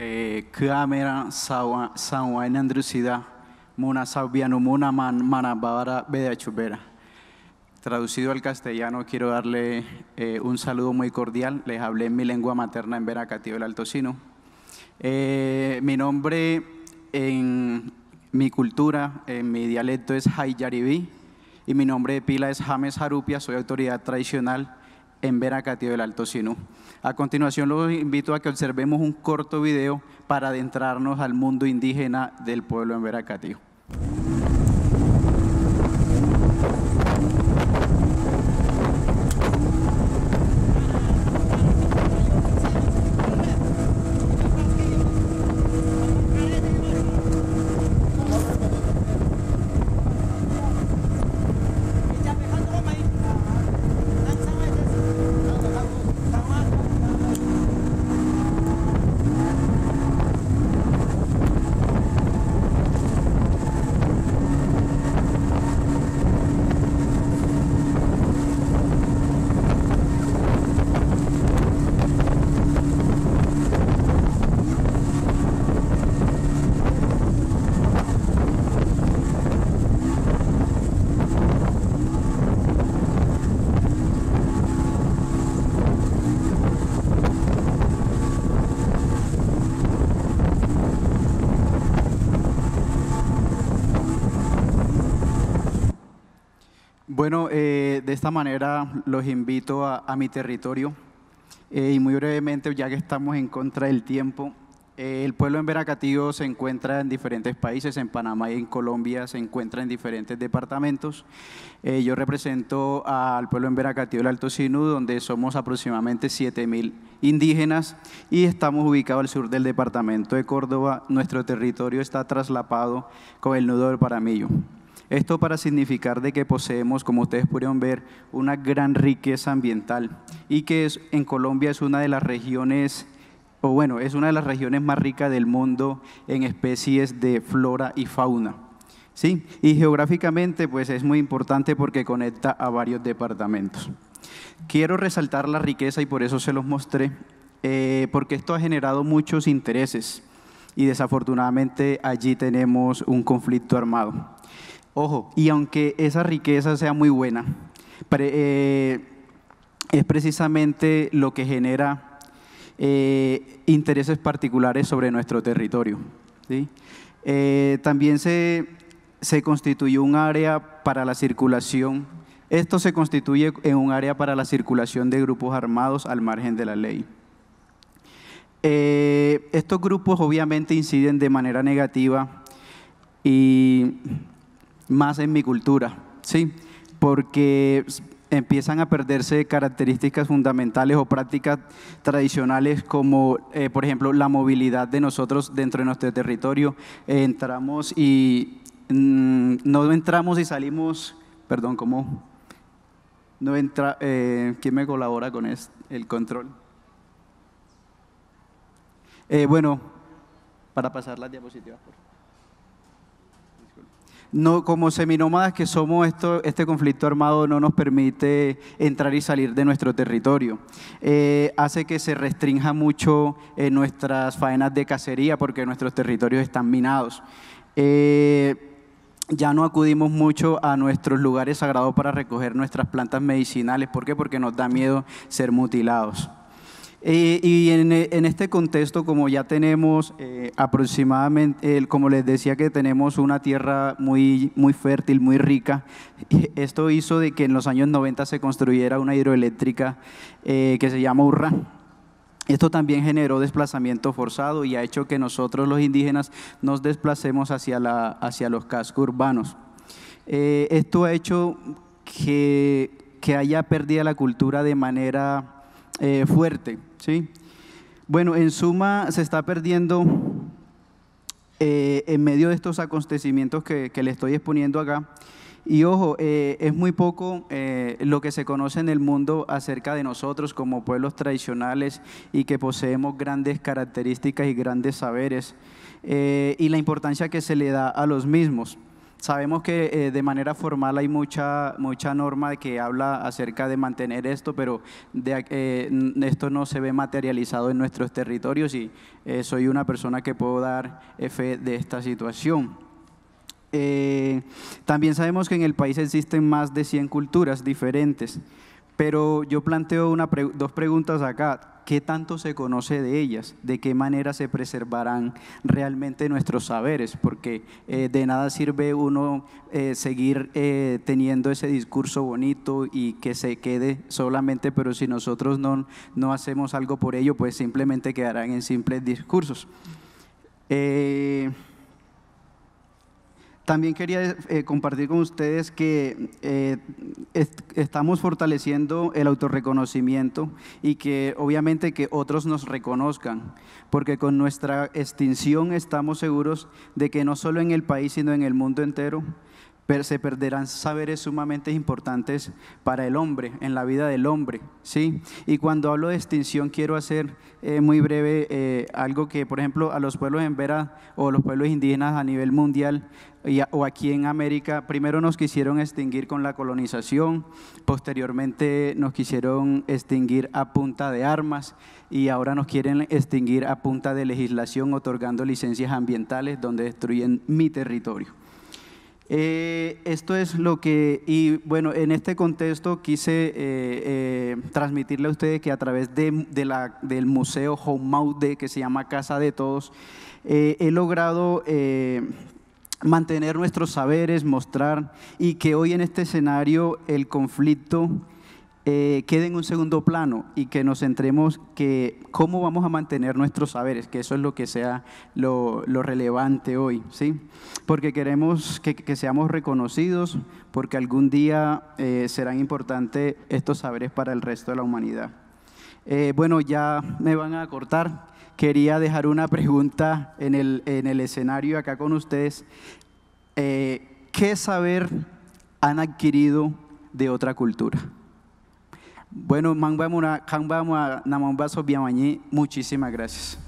Eh, sawa nandrucida muna muna manabara Traducido al castellano, quiero darle eh, un saludo muy cordial. Les hablé en mi lengua materna en Veracatío del Altocino. Eh, mi nombre en mi cultura, en mi dialecto es Hayaribí y mi nombre de pila es James Harupia, soy autoridad tradicional en Veracatío del Alto Sinú. A continuación los invito a que observemos un corto video para adentrarnos al mundo indígena del pueblo en Veracatío. Bueno, eh, de esta manera los invito a, mi territorio eh, y muy brevemente, ya que estamos en contra del tiempo, eh, el pueblo en Veracatío se encuentra en diferentes países, en Panamá y en Colombia se encuentra en diferentes departamentos. yo represento al pueblo en Veracatío del Alto Sinú, donde somos aproximadamente 7.000 indígenas y estamos ubicados al sur del departamento de Córdoba. Nuestro territorio está traslapado con el nudo del Paramillo. Esto para significar de que poseemos, como ustedes pudieron ver, una gran riqueza ambiental y que en Colombia es una de las regiones, o bueno, es una de las regiones más ricas del mundo en especies de flora y fauna. ¿Sí? Y geográficamente pues es muy importante porque conecta a varios departamentos. Quiero resaltar la riqueza y por eso se los mostré, eh, porque esto ha generado muchos intereses y desafortunadamente allí tenemos un conflicto armado. Ojo, y aunque esa riqueza sea muy buena, eh, es precisamente lo que genera eh, intereses particulares sobre nuestro territorio. Eh, también se, se constituyó un área para la circulación. Esto se constituye en un área para la circulación de grupos armados al margen de la ley. estos grupos obviamente inciden de manera negativa y más en mi cultura, ¿sí? Porque empiezan a perderse características fundamentales o prácticas tradicionales como, eh, por ejemplo, la movilidad de nosotros dentro de nuestro territorio. entramos y mm, no entramos y salimos, perdón, ¿cómo? No entra, eh, ¿Quién me colabora con el control? Eh, bueno, para pasar las diapositivas, no, como seminómadas que somos, esto, este conflicto armado no nos permite entrar y salir de nuestro territorio. Eh, hace que se restrinja mucho eh, nuestras faenas de cacería porque nuestros territorios están minados. Eh, ya no acudimos mucho a nuestros lugares sagrados para recoger nuestras plantas medicinales. ¿Por qué? Porque nos da miedo ser mutilados y en, este contexto, como ya tenemos eh, aproximadamente, como les decía que tenemos una tierra muy, muy fértil, muy rica, esto hizo de que en los años 90 se construyera una hidroeléctrica eh, que se llama Urra. Esto también generó desplazamiento forzado y ha hecho que nosotros los indígenas nos desplacemos hacia, la, hacia los cascos urbanos. Eh, esto ha hecho que, haya perdida la cultura de manera eh, fuerte. ¿sí? Bueno, en suma, se está perdiendo eh, en medio de estos acontecimientos que, le estoy exponiendo acá. Y ojo, eh, es muy poco lo que se conoce en el mundo acerca de nosotros como pueblos tradicionales y que poseemos grandes características y grandes saberes y la importancia que se le da a los mismos. Sabemos que eh, de manera formal hay mucha, mucha norma que habla acerca de mantener esto, pero de, eh, esto no se ve materializado en nuestros territorios y eh, soy una persona que puedo dar fe de esta situación. también sabemos que en el país existen más de 100 culturas diferentes. Pero yo planteo una dos preguntas acá. ¿Qué tanto se conoce de ellas? ¿De qué manera se preservarán realmente nuestros saberes? Porque eh, de nada sirve uno eh, seguir eh, teniendo ese discurso bonito y que se quede solamente, pero si nosotros no, hacemos algo por ello, pues simplemente quedarán en simples discursos. También quería eh, compartir con ustedes que eh, estamos fortaleciendo el autorreconocimiento y que obviamente que otros nos reconozcan, porque con nuestra extinción estamos seguros de que no solo en el país, sino en el mundo entero, se perderán saberes sumamente importantes para el hombre, en la vida del hombre. ¿sí? Y cuando hablo de extinción, quiero hacer eh, muy breve eh, algo que, por ejemplo, a los pueblos en Vera o los pueblos indígenas a nivel mundial o aquí en América, primero nos quisieron extinguir con la colonización, posteriormente nos quisieron extinguir a punta de armas y ahora nos quieren extinguir a punta de legislación otorgando licencias ambientales donde destruyen mi territorio. Eh, esto es lo que, y bueno, en este contexto quise eh, eh, transmitirle a ustedes que a través de, la, del museo Home que se llama Casa de Todos, he logrado mantener nuestros saberes, mostrar, y que hoy en este escenario el conflicto eh, quede en un segundo plano y que nos centremos que cómo vamos a mantener nuestros saberes, que eso es lo que sea lo, relevante hoy, ¿sí? Porque queremos que, seamos reconocidos, porque algún día eh, serán importantes estos saberes para el resto de la humanidad. Eh, bueno, ya me van a cortar. Quería dejar una pregunta en el, en el escenario acá con ustedes. Eh, ¿Qué saber han adquirido de otra cultura? Bueno, Mangbamu Namambaso Biamañi, muchísimas gracias.